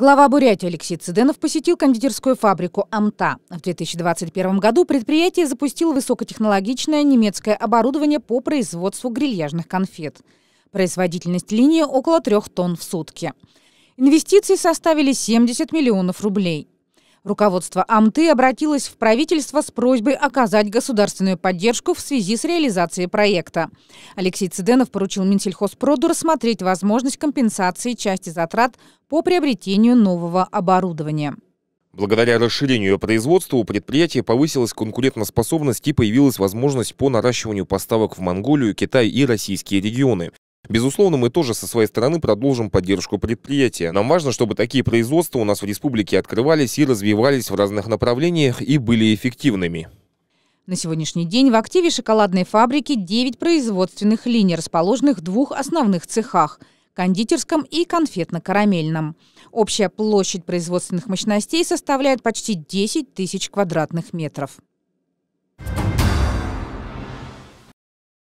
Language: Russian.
Глава Бурятии Алексей Цыденов посетил кондитерскую фабрику «Амта». В 2021 году предприятие запустило высокотехнологичное немецкое оборудование по производству грильяжных конфет. Производительность линии около трех тонн в сутки. Инвестиции составили 70 миллионов рублей. Руководство Амты обратилось в правительство с просьбой оказать государственную поддержку в связи с реализацией проекта. Алексей Цыденов поручил Минсельхозпроду рассмотреть возможность компенсации части затрат по приобретению нового оборудования. Благодаря расширению производства у предприятия повысилась конкурентоспособность и появилась возможность по наращиванию поставок в Монголию, Китай и российские регионы. Безусловно, мы тоже со своей стороны продолжим поддержку предприятия. Нам важно, чтобы такие производства у нас в республике открывались и развивались в разных направлениях и были эффективными. На сегодняшний день в активе шоколадной фабрики 9 производственных линий, расположенных в двух основных цехах – кондитерском и конфетно-карамельном. Общая площадь производственных мощностей составляет почти 10 тысяч квадратных метров.